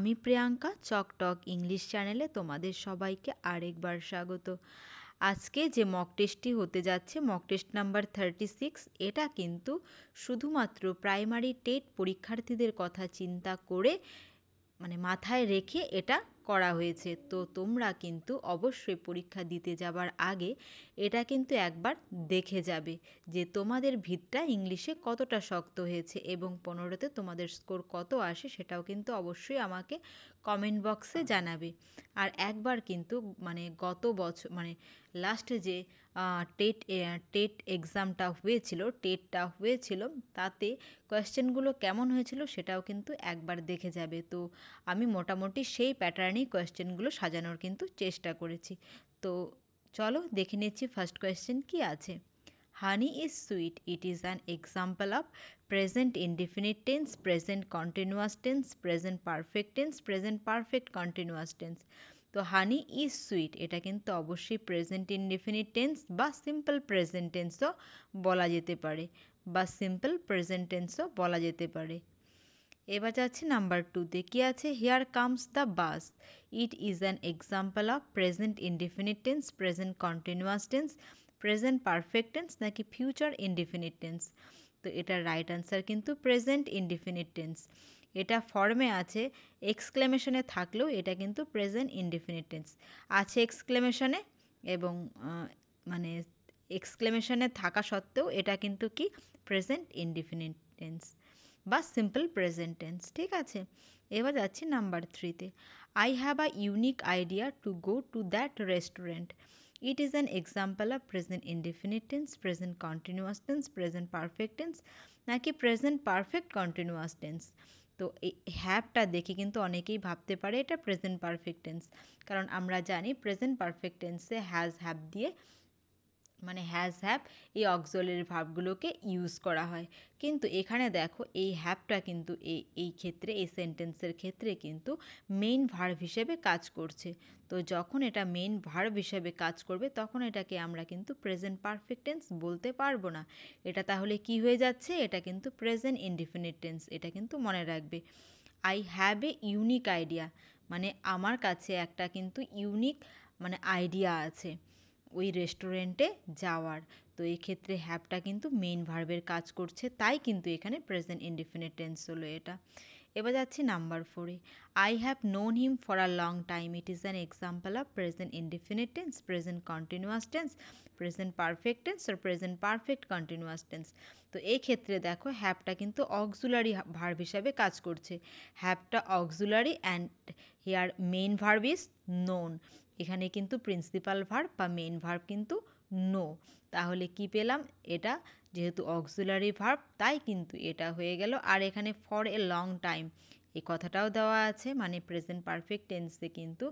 আমি প্রিয়াঙ্কা চকটক ইংলিশ চ্যানেলে তোমাদের সবাইকে আরেকবার স্বাগত আজকে যে মক টেস্টটি হতে যাচ্ছে mock test number thirty six এটা কিন্তু শুধুমাত্র প্রাইমারি টেট পরীক্ষার্থীদের কথা চিন্তা করে মানে মাথায় রেখে এটা করা হয়েছে তো তোমরা কিন্তু অবশ্যই পরীক্ষা দিতে যাবার আগে এটা কিন্তু একবার দেখে যাবে যে তোমাদের ভিতটা ইংলিশে কতটা শক্ত হয়েছে এবং পনেরোতে তোমাদের স্কোর কত আসে সেটাও কিন্তু অবশ্যই আমাকে কমেন্ট বক্সে জানাবে আর একবার কিন্তু মানে গত বছর মানে লাস্টে যে টেট টেট এক্সামটা হয়েছিল টেটটা হয়েছিল তাতে কোয়েশ্চেনগুলো কেমন হয়েছিল সেটাও কিন্তু একবার দেখে যাবে তো আমি মোটামুটি সেই প্যাটার্ন কারণেই কোয়েশ্চেনগুলো সাজানোর কিন্তু চেষ্টা করেছি তো চলো দেখে নিচ্ছি ফার্স্ট কোয়েশ্চেন কি আছে honey is sweet it is an example of present indefinite tense present continuous tense present perfect tense present perfect continuous tense তো হানি ইজ সুইট এটা কিন্তু অবশ্যই প্রেজেন্ট ইনডিফিনিট টেন্স বা সিম্পল প্রেজেন্ট টেন্সও বলা যেতে পারে বা সিম্পল প্রেজেন্ট টেন্সও বলা যেতে পারে এবার যাচ্ছি নাম্বার টুতে কি আছে here comes the bus it is an example of present indefinite tense present continuous tense present perfect tense নাকি ফিউচার ইনডিফিনিট টেন্স তো এটা রাইট আনসার কিন্তু প্রেজেন্ট ইনডিফিনিট টেন্স এটা ফর্মে আছে এক্সক্লেমেশনে থাকলেও এটা কিন্তু প্রেজেন্ট ইনডিফিনিট টেন্স আছে এক্সক্লেমেশনে এবং মানে এক্সক্লেমেশনে থাকা সত্ত্বেও এটা কিন্তু কি প্রেজেন্ট ইনডিফিনিট টেন্স বা সিম্পল প্রেজেন্ট টেন্স ঠিক আছে এবার যাচ্ছি নাম্বার থ্রিতে I have a unique idea to go to that restaurant it is an example of present indefinite tense present continuous tense present perfect tense নাকি present perfect continuous tense তো এই হ্যাপটা দেখে কিন্তু অনেকেই ভাবতে পারে এটা প্রেজেন্ট পারফেক্ট টেন্স কারণ আমরা জানি প্রেজেন্ট পারফেক্ট টেন্সে হ্যাজ হ্যাপ দিয়ে মানে হ্যাজ হ্যাপ এই অক্সলের ভাবগুলোকে ইউজ করা হয় কিন্তু এখানে দেখো এই হ্যাপটা কিন্তু এই এই ক্ষেত্রে এই সেন্টেন্সের ক্ষেত্রে কিন্তু মেইন ভার্ভ হিসেবে কাজ করছে তো যখন এটা মেইন ভার্ভ হিসেবে কাজ করবে তখন এটাকে আমরা কিন্তু প্রেজেন্ট পারফেক্ট টেন্স বলতে পারবো না এটা তাহলে কি হয়ে যাচ্ছে এটা কিন্তু প্রেজেন্ট ইনডিফিনিট টেন্স এটা কিন্তু মনে রাখবে I have a unique idea মানে আমার কাছে একটা কিন্তু ইউনিক মানে আইডিয়া আছে ওই রেস্টুরেন্টে যাওয়ার তো এই ক্ষেত্রে হ্যাপটা কিন্তু মেইন ভার্বের কাজ করছে তাই কিন্তু এখানে প্রেজেন্ট ইনডিফিনিট টেন্স হলো এটা এবার যাচ্ছি নাম্বার ফোরে I have known him for a long time it is an example of present indefinite tense present continuous tense present perfect tense আর প্রেজেন্ট পারফেক্ট কন্টিনিউয়াস টেন্স তো এই ক্ষেত্রে দেখো হ্যাপটা কিন্তু অক্সুলারি ভার্ব হিসাবে কাজ করছে হ্যাপটা auxiliary and here main verb is known এখানে কিন্তু প্রিন্সিপাল ভার্ব বা মেন ভার্ব কিন্তু নো তাহলে কি পেলাম এটা যেহেতু অক্সিলারি ভার্ব তাই কিন্তু এটা হয়ে গেল আর এখানে ফর এ লং টাইম এই কথাটাও দেওয়া আছে মানে প্রেজেন্ট পারফেক্ট টেন্সে কিন্তু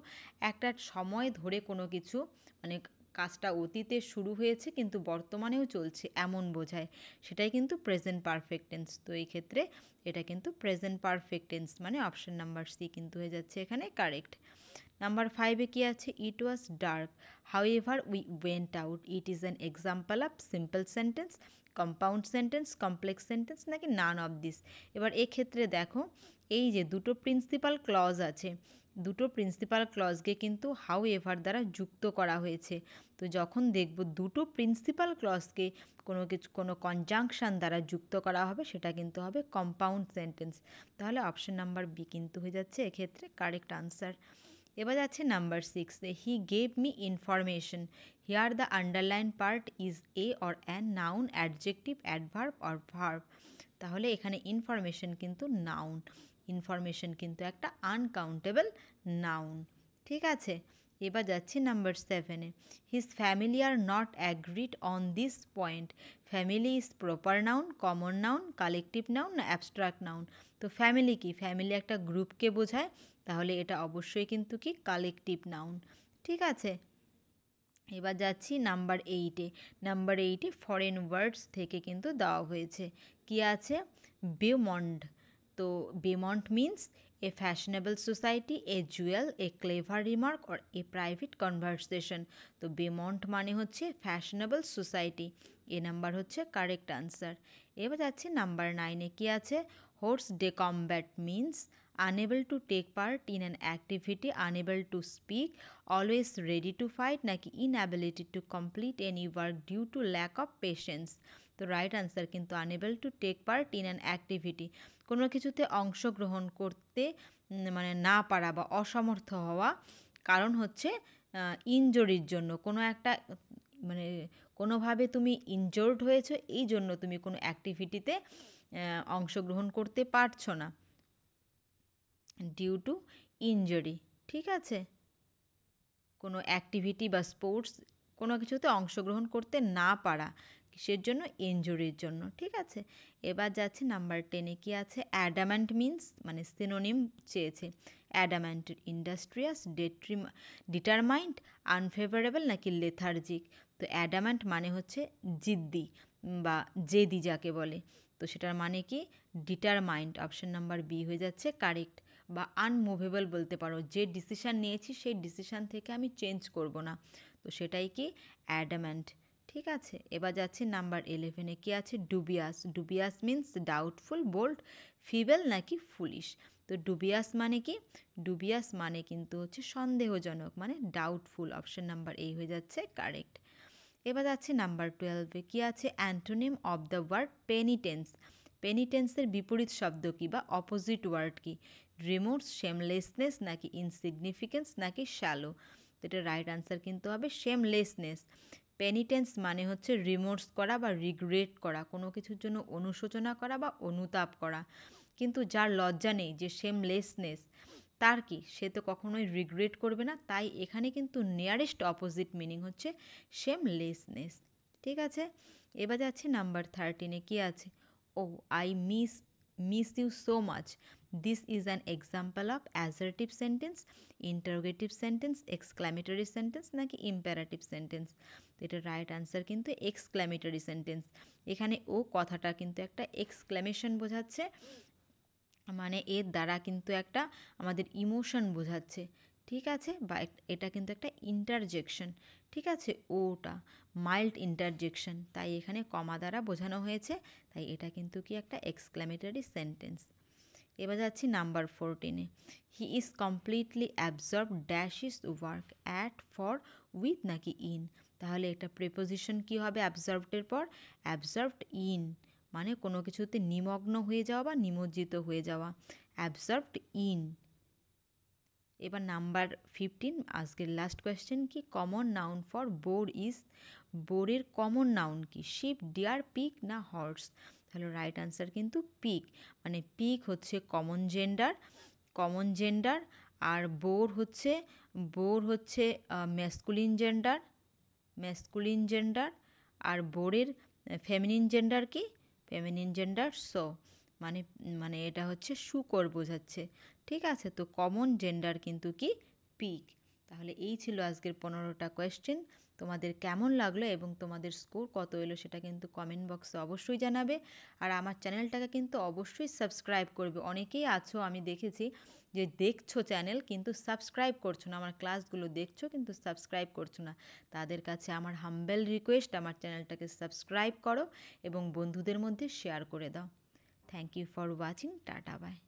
একটা সময় ধরে কোনো কিছু মানে কাজটা অতীতে শুরু হয়েছে কিন্তু বর্তমানেও চলছে এমন বোঝায় সেটাই কিন্তু প্রেজেন্ট পারফেক্ট টেন্স তো এই ক্ষেত্রে এটা কিন্তু প্রেজেন্ট পারফেক্ট টেন্স মানে অপশান নাম্বার সি কিন্তু হয়ে যাচ্ছে এখানে কারেক্ট নাম্বার ফাইভে কী আছে it was dark however we went out it is an example of simple sentence compound sentence complex sentence নাকি নান অফ দিস এবার এক্ষেত্রে দেখো এই যে দুটো প্রিন্সিপাল ক্লজ আছে দুটো প্রিন্সিপাল ক্লজকে কিন্তু হাউ এভার দ্বারা যুক্ত করা হয়েছে তো যখন দেখব দুটো প্রিন্সিপাল ক্লজকে কোনো কিছু কোনো কনজাংশন দ্বারা যুক্ত করা হবে সেটা কিন্তু হবে কম্পাউন্ড সেন্টেন্স তাহলে অপশন নাম্বার বি কিন্তু হয়ে যাচ্ছে এক্ষেত্রে কারেক্ট আনসার এবার যাচ্ছে নাম্বার সিক্সে he gave me information here the underline part is a or an noun adjective adverb or verb তাহলে এখানে ইনফরমেশন কিন্তু নাউন ইনফরমেশন কিন্তু একটা আনকাউন্টেবল নাউন ঠিক আছে এবার যাচ্ছি নাম্বার সেভেনে his family are not agreed on this point family is proper noun common noun collective noun না অ্যাবস্ট্রাক্ট নাউন তো ফ্যামিলি কি ফ্যামিলি একটা গ্রুপকে বোঝায় তাহলে এটা অবশ্যই কিন্তু কি কালেকটিভ নাউন ঠিক আছে এবার যাচ্ছি নাম্বার এইটে নাম্বার এইটে ফরেন ওয়ার্ডস থেকে কিন্তু দেওয়া হয়েছে কি আছে বেমন্ড তো beau monde means a fashionable society a jewel a clever remark or a private conversation তো বেমন্ট মানে হচ্ছে ফ্যাশনেবল সোসাইটি এ নাম্বার হচ্ছে কারেক্ট আনসার এবার যাচ্ছি নাম্বার নাইনে কি আছে hors de combat means unable to take part in an activity unable to speak always ready to fight নাকি inability to complete any work due to lack of patience তো right answer কিন্তু unable to take part in an activity কোনো কিছুতে অংশগ্রহণ করতে মানে না পারা বা অসমর্থ হওয়া কারণ হচ্ছে ইনজোরির জন্য কোনো একটা মানে কোনোভাবে তুমি ইনজোর্ড হয়েছো এই জন্য তুমি কোনো অ্যাক্টিভিটিতে অংশগ্রহণ করতে পারছো না ডিউ টু ইঞ্জুরি ঠিক আছে কোনো অ্যাক্টিভিটি বা স্পোর্টস কোনো কিছুতে অংশগ্রহণ করতে না পারা কিসের জন্য ইঞ্জুরির জন্য ঠিক আছে এবার যাচ্ছে নাম্বার টেনে কি আছে অ্যাডামান্ট মিন্স মানে সিনোনিম চেয়েছে অ্যাডামান্ট ইন্ডাস্ট্রিয়াস ডেট্রিম ডিটারমাইন্ড আনফেভারেবল নাকি লেথার্জিক তো অ্যাডামান্ট মানে হচ্ছে জিদ্দি বা জেদি যাকে বলে তো সেটার মানে কি ডিটারমাইন্ড অপশন নাম্বার বি হয়ে যাচ্ছে কারেক্ট বা আনমুভেবল বলতে পারো যে ডিসিশান নিয়েছি সেই ডিসিশান থেকে আমি চেঞ্জ করব না তো সেটাই কি অ্যাডামেন্ট ঠিক আছে এবার যাচ্ছে নাম্বার ইলেভেনে কি আছে dubious dubious means doubtful bold feeble নাকি ফুলিশ তো ডুবিয়াস মানে কি ডুবিয়াস মানে কিন্তু হচ্ছে সন্দেহজনক মানে ডাউটফুল অপশন নাম্বার এই হয়ে যাচ্ছে কারেক্ট এবার যাচ্ছে নাম্বার টুয়েলভে কি আছে antonym of the word penitence পেনিটেন্সের বিপরীত শব্দ কী বা অপোজিট ওয়ার্ড কী রিমোর্স শেমলেসনেস নাকি ইনসিগনিফিকেন্স নাকি শ্যালো তো এটা রাইট আনসার কিন্তু হবে শেমলেসনেস পেনিটেন্স মানে হচ্ছে রিমোর্স করা বা রিগ্রেট করা কোনো কিছুর জন্য অনুশোচনা করা বা অনুতাপ করা কিন্তু যার লজ্জা নেই যে শেমলেসনেস তার কি সে তো কখনোই রিগ্রেট করবে না তাই এখানে কিন্তু নিয়ারেস্ট অপোজিট মিনিং হচ্ছে শেমলেসনেস ঠিক আছে এবার যাচ্ছে নাম্বার থার্টিনে কি আছে oh I miss miss you so much This is an example of assertive sentence, interrogative sentence, exclamatory sentence নাকি imperative sentence এটা রাইট আনসার কিন্তু এক্সক্ল্যামেটরি সেন্টেন্স এখানে ও কথাটা কিন্তু একটা এক্সক্ল্যামেশন বোঝাচ্ছে মানে এর দ্বারা কিন্তু একটা আমাদের ইমোশন বোঝাচ্ছে ঠিক আছে বা এটা কিন্তু একটা ইন্টারজেকশন ঠিক আছে ওটা মাইল্ড ইন্টারজেকশন তাই এখানে কমা দ্বারা বোঝানো হয়েছে তাই এটা কিন্তু কি একটা এক্সক্ল্যামেটারি সেন্টেন্স এবার যাচ্ছি নাম্বার ফোরটিনে he is completely absorb dash his work at for with নাকি ইন তাহলে একটা প্রিপোজিশন কি হবে অ্যাবজর্ভডের পর অ্যাবজর্ভড ইন মানে কোনো কিছুতে নিমগ্ন হয়ে যাওয়া বা নিমজ্জিত হয়ে যাওয়া অ্যাবজর্ভড ইন এবার নাম্বার ফিফটিন আজকের লাস্ট কোয়েশ্চেন কি common noun for boar is বোরের কমন নাউন কি শিপ ডিয়ার পিক না হর্স তাহলে রাইট আনসার কিন্তু পিক মানে পিক হচ্ছে কমন জেন্ডার কমন জেন্ডার আর বোর হচ্ছে বোর হচ্ছে ম্যাসকুলিন জেন্ডার ম্যাসকুলিন জেন্ডার আর বোরের ফেমিনিন জেন্ডার কি ফেমিনিন জেন্ডার স মানে মানে এটা হচ্ছে শুকর বোঝাচ্ছে ঠিক আছে তো কমন জেন্ডার কিন্তু কি পিক তাহলে এই ছিল আজকের পনেরোটা কোয়েশ্চেন তোমাদের কেমন লাগলো এবং তোমাদের স্কোর কত এলো সেটা কিন্তু কমেন্ট বক্সে অবশ্যই জানাবে আর আমার চ্যানেলটাকে কিন্তু অবশ্যই সাবস্ক্রাইব করবে অনেকেই আছো আমি দেখেছি যে দেখছো চ্যানেল কিন্তু সাবস্ক্রাইব করছো না আমার ক্লাসগুলো দেখছো কিন্তু সাবস্ক্রাইব করছো না তাদের কাছে আমার হাম্বেল রিকোয়েস্ট আমার চ্যানেলটাকে সাবস্ক্রাইব করো এবং বন্ধুদের মধ্যে শেয়ার করে দাও thank you for watching tata by